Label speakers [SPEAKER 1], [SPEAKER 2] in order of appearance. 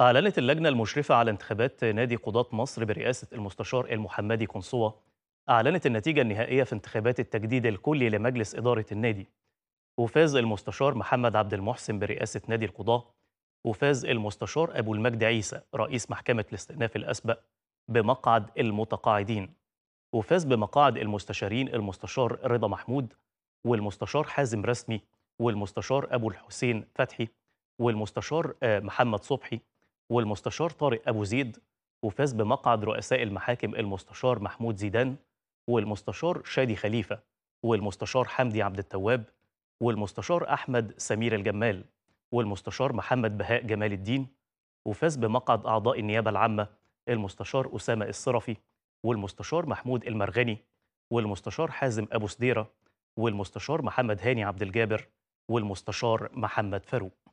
[SPEAKER 1] أعلنت اللجنة المشرفة على انتخابات نادي قضاة مصر برئاسة المستشار المحمدي كونسوة أعلنت النتيجة النهائية في انتخابات التجديد الكلي لمجلس إدارة النادي وفاز المستشار محمد عبد المحسن برئاسة نادي القضاة وفاز المستشار أبو المجد عيسى رئيس محكمة الاستئناف الأسبق بمقعد المتقاعدين وفاز بمقاعد المستشارين المستشار رضا محمود والمستشار حازم رسمي والمستشار أبو الحسين فتحي والمستشار آه، محمد صبحي والمستشار طارق أبو زيد وفاز بمقعد رؤساء المحاكم المستشار محمود زيدان والمستشار شادي خليفة والمستشار حمدي عبد التواب والمستشار أحمد سمير الجمال والمستشار محمد بهاء جمال الدين وفاز بمقعد أعضاء النيابة العامة المستشار أسامة الصرفي والمستشار محمود المرغني والمستشار حازم أبو سديرة والمستشار محمد هاني عبد الجابر والمستشار محمد فاروق